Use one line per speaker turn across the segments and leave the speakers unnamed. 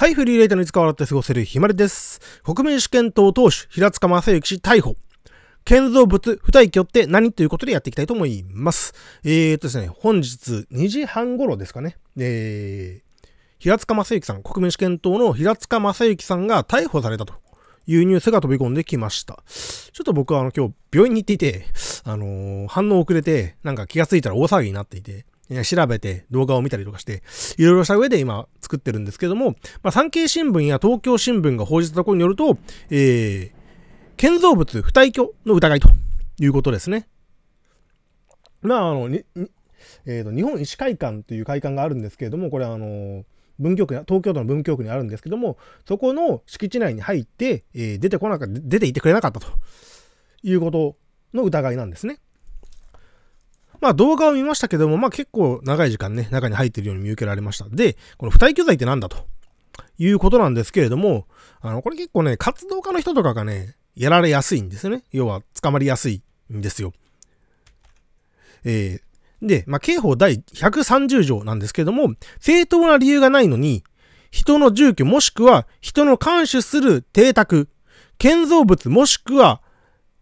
はい、フリーレイターのいつか笑って過ごせるひまりです。国民主権党党首、平塚正幸氏逮捕。建造物不退去って何ということでやっていきたいと思います。えー、っとですね、本日2時半頃ですかね。えー、平塚正幸さん、国民主権党の平塚正幸さんが逮捕されたというニュースが飛び込んできました。ちょっと僕はあの今日病院に行っていて、あのー、反応遅れて、なんか気がついたら大騒ぎになっていて、調べて動画を見たりとかして、いろいろした上で今作ってるんですけども、まあ、産経新聞や東京新聞が報じたところによると、えー、建造物不退去の疑いということですね。まあ、あの、えーと、日本医師会館という会館があるんですけれども、これはあの文京区東京都の文京区にあるんですけども、そこの敷地内に入って、えー、出てこなか出てってくれなかったということの疑いなんですね。まあ動画を見ましたけども、まあ結構長い時間ね、中に入ってるように見受けられました。で、この付帯教材って何だということなんですけれども、あの、これ結構ね、活動家の人とかがね、やられやすいんですよね。要は、捕まりやすいんですよ。えー、で、まあ、刑法第130条なんですけども、正当な理由がないのに、人の住居もしくは人の監視する邸宅、建造物もしくは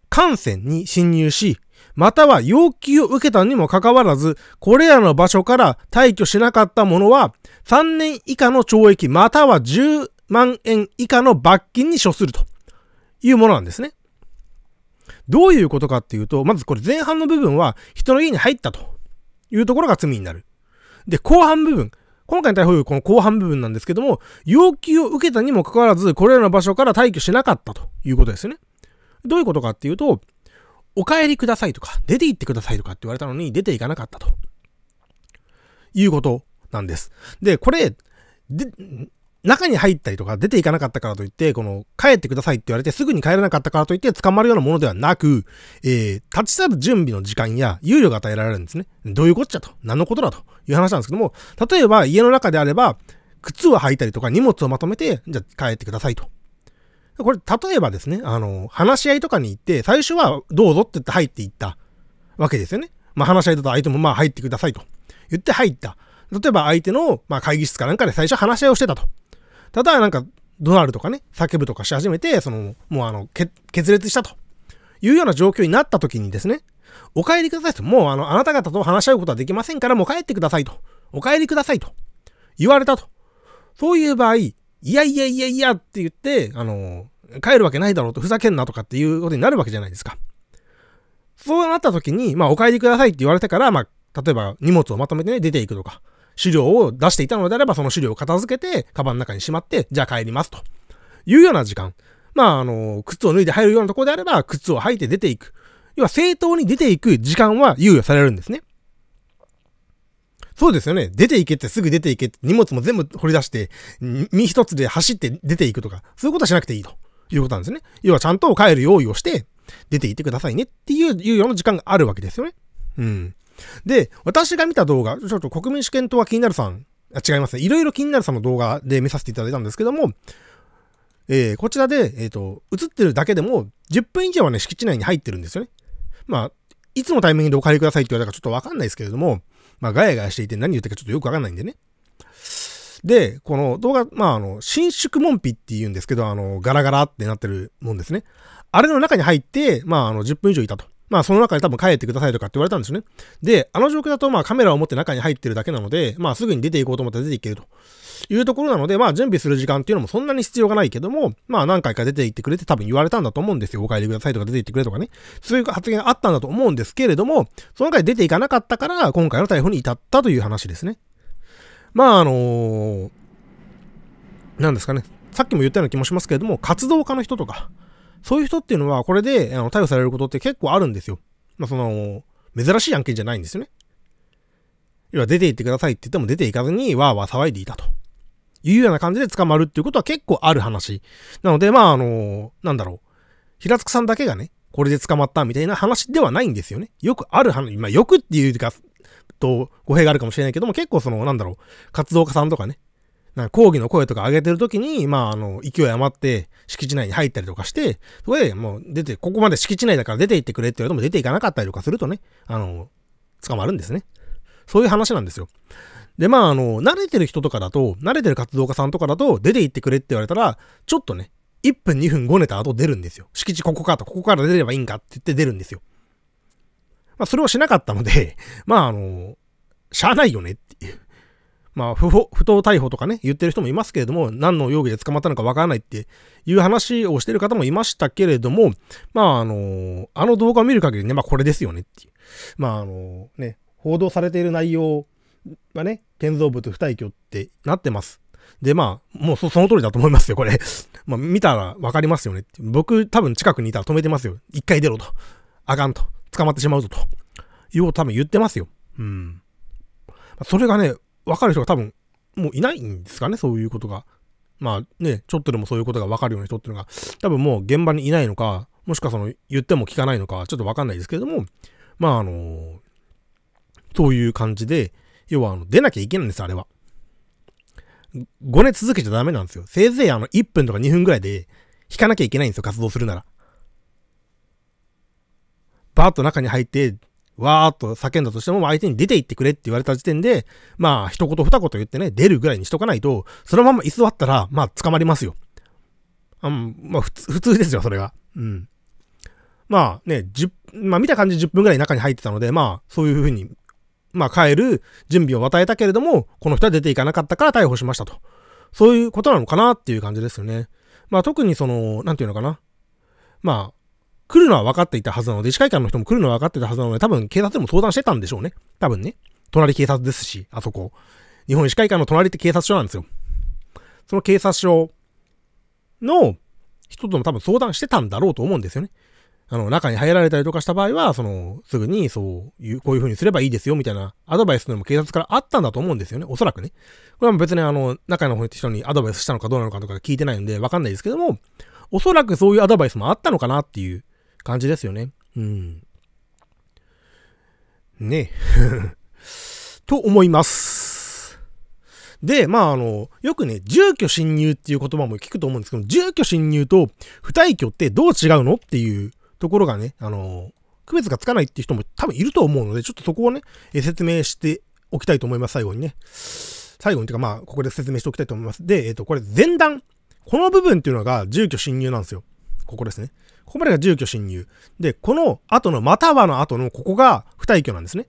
艦船に侵入し、または要求を受けたにもかかわらず、これらの場所から退去しなかった者は、3年以下の懲役または10万円以下の罰金に処するというものなんですね。どういうことかっていうと、まずこれ前半の部分は人の家に入ったというところが罪になる。で、後半部分。今回の逮捕予この後半部分なんですけども、要求を受けたにもかかわらず、これらの場所から退去しなかったということですね。どういうことかっていうと、お帰りくださいとか、出て行ってくださいとかって言われたのに、出て行かなかったと。いうことなんです。で、これ、で、中に入ったりとか、出て行かなかったからといって、この、帰ってくださいって言われて、すぐに帰れなかったからといって、捕まるようなものではなく、えー、立ち去る準備の時間や、猶予が与えられるんですね。どういうこっちゃと、何のことだという話なんですけども、例えば、家の中であれば、靴を履いたりとか、荷物をまとめて、じゃあ帰ってくださいとこれ、例えばですね、あの、話し合いとかに行って、最初はどうぞって言って入っていったわけですよね。まあ話し合いだと相手もまあ入ってくださいと言って入った。例えば相手のまあ会議室かなんかで最初話し合いをしてたと。ただなんか怒鳴るとかね、叫ぶとかし始めて、その、もうあの、決裂したというような状況になった時にですね、お帰りくださいと。もうあの、あなた方と話し合うことはできませんから、もう帰ってくださいと。お帰りくださいと。言われたと。そういう場合、いやいやいやいやって言って、あの、帰るわけないだろうと、ふざけんなとかっていうことになるわけじゃないですか。そうなった時に、まあ、お帰りくださいって言われてから、まあ、例えば荷物をまとめてね、出ていくとか、資料を出していたのであれば、その資料を片付けて、カバンの中にしまって、じゃあ帰りますと。いうような時間。まあ、あの、靴を脱いで入るようなところであれば、靴を履いて出ていく。要は、正当に出ていく時間は猶予されるんですね。そうですよね。出ていけって、すぐ出ていけって、荷物も全部掘り出して、身一つで走って出ていくとか、そういうことはしなくていいということなんですね。要はちゃんと帰る用意をして、出ていってくださいねっていうような時間があるわけですよね。うん。で、私が見た動画、ちょっと国民主権党は気になるさん、あ違いますね。いろいろ気になるさんの動画で見させていただいたんですけども、えー、こちらで、えっ、ー、と、映ってるだけでも、10分以上はね、敷地内に入ってるんですよね。まあ、いつのタイミングでお帰りくださいって言われたかちょっとわかんないですけれども、まあ、ガヤガヤしていて何言ったかちょっとよくわかんないんでね。で、この動画、まあ、あの、伸縮門扉って言うんですけど、あの、ガラガラってなってるもんですね。あれの中に入って、まあ、あの、10分以上いたと。まあ、その中で多分帰ってくださいとかって言われたんですよね。で、あの状況だと、まあ、カメラを持って中に入ってるだけなので、まあ、すぐに出ていこうと思ったら出ていけると。いうところなので、まあ準備する時間っていうのもそんなに必要がないけども、まあ何回か出て行ってくれて多分言われたんだと思うんですよ。お帰りくださいとか出て行ってくれとかね。そういう発言があったんだと思うんですけれども、その回出ていかなかったから、今回の逮捕に至ったという話ですね。まああのー、なんですかね。さっきも言ったような気もしますけれども、活動家の人とか、そういう人っていうのは、これで、あの、逮捕されることって結構あるんですよ。まあ、その、珍しい案件じゃないんですよね。要は出て行ってくださいって言っても出て行かずに、わーわー騒いでいたと。いうような感じで捕まるっていうことは結構ある話。なので、まあ、あの、なんだろう。平塚さんだけがね、これで捕まったみたいな話ではないんですよね。よくある話、まあ、よくっていうか、と語弊があるかもしれないけども、結構その、なんだろう、活動家さんとかね、なんか抗議の声とか上げてる時に、まあ、あの、勢い余って敷地内に入ったりとかして、そこでもう出て、ここまで敷地内だから出て行ってくれって言われても出て行かなかったりとかするとね、あの、捕まるんですね。そういう話なんですよ。で、まあ、あの、慣れてる人とかだと、慣れてる活動家さんとかだと、出て行ってくれって言われたら、ちょっとね、1分2分5ネタ後出るんですよ。敷地ここかと、ここから出ればいいんかって言って出るんですよ。まあ、それをしなかったので、まあ、あの、しゃあないよねっていう。まあ、不法、不当逮捕とかね、言ってる人もいますけれども、何の容疑で捕まったのかわからないっていう話をしてる方もいましたけれども、まあ、あの、あの動画を見る限りね、まあ、これですよねっていう。まあ、あの、ね、報道されている内容はね、建造物不退去ってなってます。で、まあ、もうその通りだと思いますよ、これ。まあ、見たらわかりますよね。僕、多分近くにいたら止めてますよ。一回出ろと。あかんと。捕まってしまうぞと。いうを多分言ってますよ。うん。それがね、わかる人が多分、もういないんですかね、そういうことが。まあね、ちょっとでもそういうことがわかるような人っていうのが、多分もう現場にいないのか、もしくはその、言っても聞かないのか、ちょっとわかんないですけれども、まああのー、そういう感じで、要はあの出なきゃいけないんです、あれは。5年続けちゃダメなんですよ。せいぜいあの1分とか2分ぐらいで引かなきゃいけないんですよ、活動するなら。バーッと中に入って、わーっと叫んだとしても、相手に出て行ってくれって言われた時点で、まあ、一言二言言ってね、出るぐらいにしとかないと、そのまま居座ったら、まあ、捕まりますよ。あまあ、普通、普通ですよ、それが。うん。まあね、10、まあ見た感じ10分ぐらい中に入ってたので、まあ、そういう風にまあ、帰る準備を与えたけれども、この人は出ていかなかったから逮捕しましたと。そういうことなのかなっていう感じですよね。まあ、特にその、なんていうのかな。まあ、来るのは分かっていたはずなので、医師会館の人も来るのは分かってたはずなので、多分警察でも相談してたんでしょうね。多分ね。隣警察ですし、あそこ。日本医師会館の隣って警察署なんですよ。その警察署の人とも多分相談してたんだろうと思うんですよね。あの、中に入られたりとかした場合は、その、すぐに、そういう、こういう風にすればいいですよ、みたいなアドバイスのも警察からあったんだと思うんですよね。おそらくね。これは別にあの、中の人にアドバイスしたのかどうなのかとか聞いてないんで、わかんないですけども、おそらくそういうアドバイスもあったのかなっていう感じですよね。うん。ね と思います。で、まあ、あの、よくね、住居侵入っていう言葉も聞くと思うんですけど、住居侵入と不退去ってどう違うのっていうところがね、あの区別がつかないっていう人も多分いると思うので、ちょっとそこをね、え説明しておきたいと思います、最後にね。最後にというか、まあ、ここで説明しておきたいと思います。で、えっ、ー、と、これ前段。この部分っていうのが住居侵入なんですよ。ここですね。ここまでが住居侵入。で、この後の、またはの後の、ここが不退去なんですね。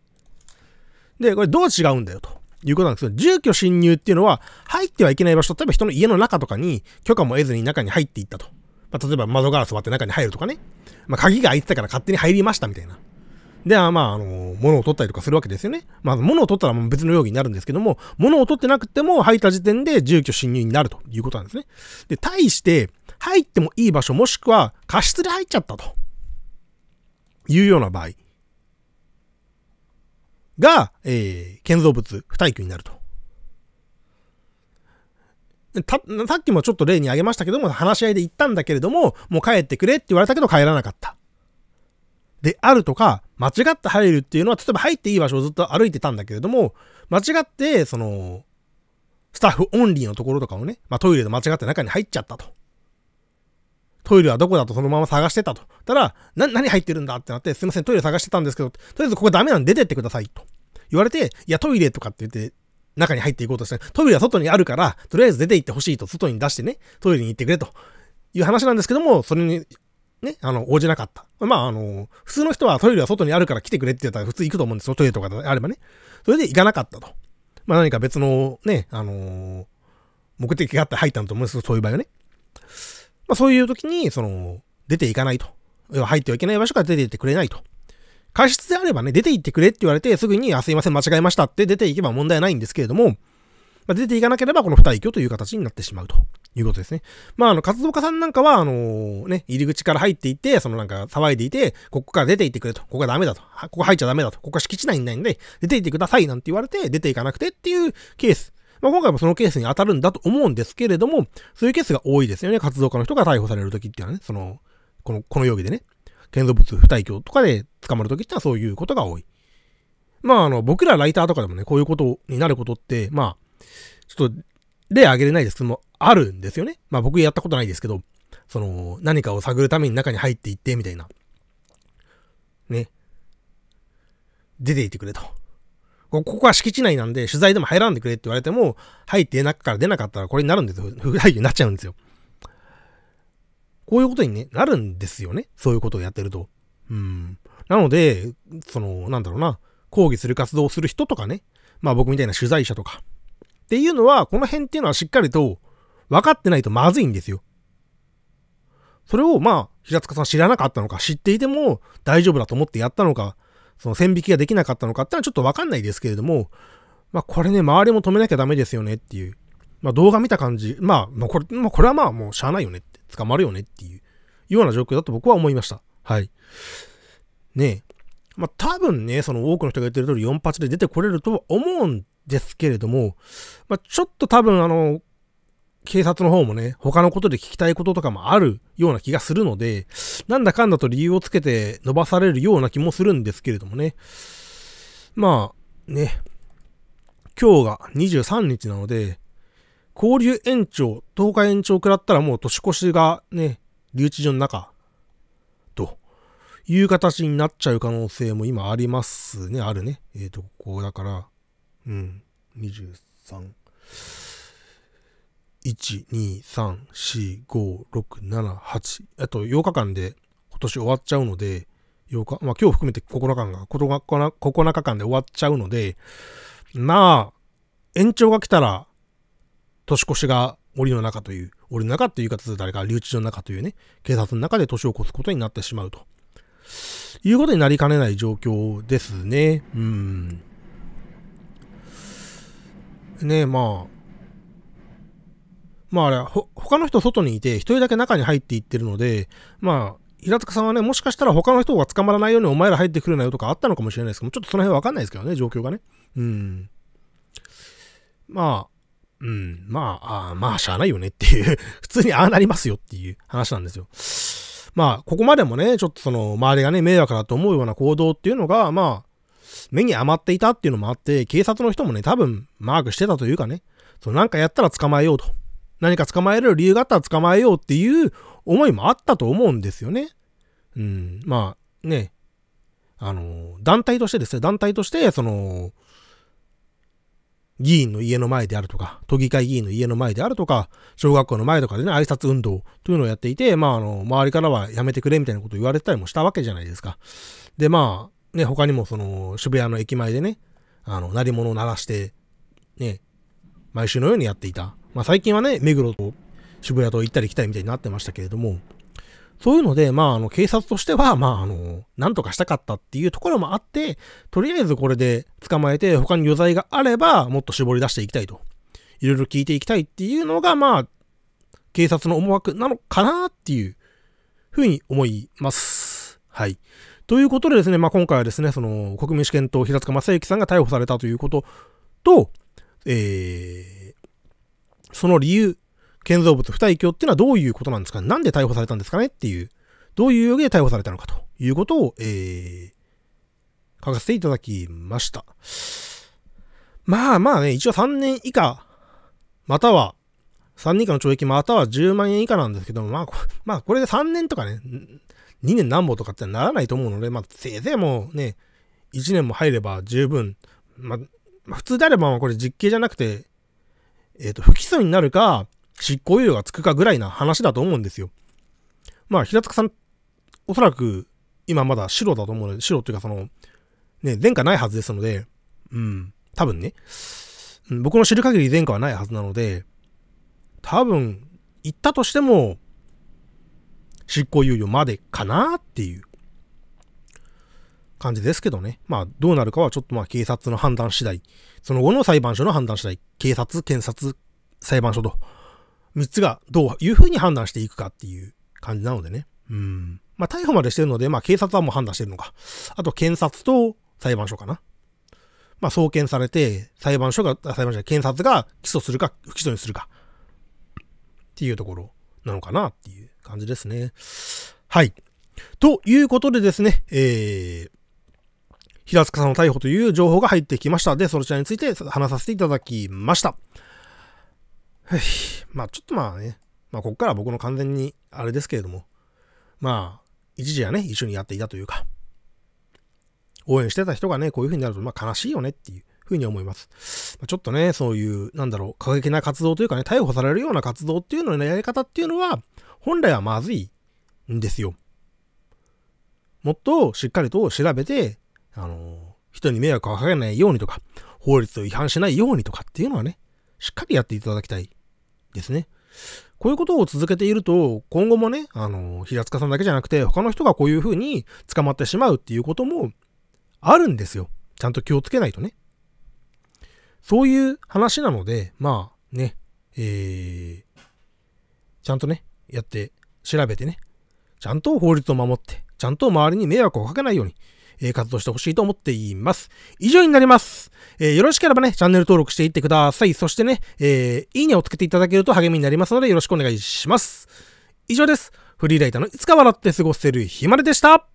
で、これどう違うんだよと。いうことなんですけど、住居侵入っていうのは、入ってはいけない場所、例えば人の家の中とかに許可も得ずに中に入っていったと。まあ、例えば窓ガラス割って中に入るとかね。まあ、鍵が開いてたから勝手に入りましたみたいな。で、まあ、あの、物を取ったりとかするわけですよね。まあ、物を取ったら別の容疑になるんですけども、物を取ってなくても入った時点で住居侵入になるということなんですね。で、対して、入ってもいい場所もしくは過失で入っちゃったと。いうような場合が、えー、建造物不耐久になるとた、さっきもちょっと例に挙げましたけども、話し合いで言ったんだけれども、もう帰ってくれって言われたけど帰らなかった。であるとか、間違って入るっていうのは、例えば入っていい場所をずっと歩いてたんだけれども、間違って、その、スタッフオンリーのところとかをね、まあ、トイレで間違って中に入っちゃったと。トイレはどこだとそのまま探してたと。たら、な、何入ってるんだってなって、すいません、トイレ探してたんですけど、とりあえずここダメなんで出てってくださいと。言われて、いや、トイレとかって言って、中に入っていこうとして、トイレは外にあるから、とりあえず出て行ってほしいと、外に出してね、トイレに行ってくれという話なんですけども、それに、ね、あの、応じなかった。まあ、あの、普通の人はトイレは外にあるから来てくれって言ったら普通行くと思うんですよ、トイレとかであればね。それで行かなかったと。まあ、何か別のね、あの目的があって入ったんだと思うんですよ、そういう場合はね。まあ、そういう時に、その、出ていかないと。要は入ってはいけない場所から出ていってくれないと。過失であればね、出て行ってくれって言われて、すぐに、あ、すいません、間違えましたって出て行けば問題ないんですけれども、まあ、出て行かなければこの不退去という形になってしまうということですね。まあ、あの、活動家さんなんかは、あのー、ね、入り口から入っていって、そのなんか騒いでいて、ここから出て行ってくれと、ここがダメだと、ここ入っちゃダメだと、ここは敷地内にないんで、出て行ってくださいなんて言われて、出て行かなくてっていうケース。まあ、今回もそのケースに当たるんだと思うんですけれども、そういうケースが多いですよね。活動家の人が逮捕されるときっていうのはね、その、この、この容疑でね。建造物不退去とかで捕まるときってのはそういうことが多い。まあ、あの、僕らライターとかでもね、こういうことになることって、まあ、ちょっと、例挙げれないですけども、あるんですよね。まあ僕やったことないですけど、その、何かを探るために中に入っていって、みたいな。ね。出ていてくれと。ここは敷地内なんで、取材でも入らんでくれって言われても、入って中から出なかったらこれになるんですよ。不退去になっちゃうんですよ。こういうことに、ね、なるんですよね。そういうことをやってると。うん。なので、その、なんだろうな、抗議する活動をする人とかね、まあ僕みたいな取材者とか、っていうのは、この辺っていうのはしっかりと分かってないとまずいんですよ。それをまあ、平塚さん知らなかったのか、知っていても大丈夫だと思ってやったのか、その線引きができなかったのかってのはちょっとわかんないですけれども、まあこれね、周りも止めなきゃダメですよねっていう。まあ動画見た感じ、まあ、まあこれ、まあこれはまあもうしゃあないよね。捕まるよねっていうような状況だと僕は思いました。はい。ねえ。まあ、多分ね、その多くの人が言ってる通り48で出てこれるとは思うんですけれども、まあ、ちょっと多分あの、警察の方もね、他のことで聞きたいこととかもあるような気がするので、なんだかんだと理由をつけて伸ばされるような気もするんですけれどもね。まあ、ね、今日が23日なので、交流延長、10日延長食らったらもう年越しがね、留置所の中、という形になっちゃう可能性も今ありますね、あるね。えっ、ー、と、ここだから、うん、23。1,2,3,4,5,6,7,8あと8日間で今年終わっちゃうので、8日、まあ今日含めて9日間が、9日間で終わっちゃうので、まあ、延長が来たら年越しが檻の中という、檻の中という言い方で誰か留置所の中というね、警察の中で年を越すことになってしまうと。いうことになりかねない状況ですね。うん。ねまあ。まああれ、ほ、他の人外にいて、一人だけ中に入っていってるので、まあ、平塚さんはね、もしかしたら他の人が捕まらないようにお前ら入ってくるなよとかあったのかもしれないですけども、ちょっとその辺わかんないですけどね、状況がね。うん。まあ、うん、まあ、あまあ、しゃあないよねっていう 普通にああなりますよっていう話なんですよ。まあ、ここまでもね、ちょっとその、周りがね、迷惑だと思うような行動っていうのが、まあ、目に余っていたっていうのもあって、警察の人もね、多分、マークしてたというかね、そのなんかやったら捕まえようと。何か捕まえる理由があったら捕まえようっていう思いもあったと思うんですよね。うん、まあ、ね、あの、団体としてですね、団体として、その、議員の家の前であるとか、都議会議員の家の前であるとか、小学校の前とかでね、挨拶運動というのをやっていて、まあ、あの、周りからはやめてくれみたいなことを言われてたりもしたわけじゃないですか。で、まあ、ね、他にもその、渋谷の駅前でね、あの、鳴り物を鳴らして、ね、毎週のようにやっていた。まあ、最近はね、目黒と渋谷と行ったり来たりみたいになってましたけれども、そういうので、まあ、あの、警察としては、まあ、あの、なんとかしたかったっていうところもあって、とりあえずこれで捕まえて、他に余罪があれば、もっと絞り出していきたいと。いろいろ聞いていきたいっていうのが、まあ、警察の思惑なのかなっていうふうに思います。はい。ということでですね、まあ、今回はですね、その、国民主権党平塚正幸さんが逮捕されたということと、えー、その理由建造物不退去っていうのはどういうことなんですかなんで逮捕されたんですかねっていう、どういう容疑で逮捕されたのかということを、えー、書かせていただきました。まあまあね、一応3年以下、または、3年以下の懲役または10万円以下なんですけども、まあ、まあ、これで3年とかね、2年何本とかってならないと思うので、まあ、せいぜいもうね、1年も入れば十分、まあ、まあ、普通であれば、これ実刑じゃなくて、えっ、ー、と、不起訴になるか、執行猶予がつくかぐらいな話だと思うんですよ。まあ、平塚さん、おそらく、今まだ白だと思うので、白っていうかその、ね、前科ないはずですので、うん、多分ね、僕の知る限り前科はないはずなので、多分、行ったとしても、執行猶予までかなっていう感じですけどね。まあ、どうなるかはちょっとまあ、警察の判断次第、その後の裁判所の判断次第、警察、検察、裁判所と3つがどういうふうに判断していくかっていう感じなのでね。うん。まあ、逮捕までしてるので、まあ、警察はもう判断してるのか。あと、検察と裁判所かな。まあ、送検されて、裁判所が、裁判所、検察が起訴するか、不起訴にするか。っていうところなのかなっていう感じですね。はい。ということでですね、えー、平塚さんの逮捕という情報が入ってきました。で、そちらについて話させていただきました。はい。まあちょっとまあね、まあこっから僕の完全にあれですけれども、まあ一時はね、一緒にやっていたというか、応援してた人がね、こういう風になると、まあ悲しいよねっていう風に思います。まあ、ちょっとね、そういう、なんだろう、過激な活動というかね、逮捕されるような活動っていうののやり方っていうのは、本来はまずいんですよ。もっとしっかりと調べて、あの、人に迷惑をかけないようにとか、法律を違反しないようにとかっていうのはね、しっかりやっていただきたいですね。こういうことを続けていると、今後もね、あの、平塚さんだけじゃなくて、他の人がこういう風に捕まってしまうっていうこともあるんですよ。ちゃんと気をつけないとね。そういう話なので、まあね、えー、ちゃんとね、やって、調べてね、ちゃんと法律を守って、ちゃんと周りに迷惑をかけないように、えー、活動してほしいと思っています。以上になります。えー、よろしければね、チャンネル登録していってください。そしてね、えー、いいねをつけていただけると励みになりますのでよろしくお願いします。以上です。フリーライターのいつか笑って過ごせるひまれでした。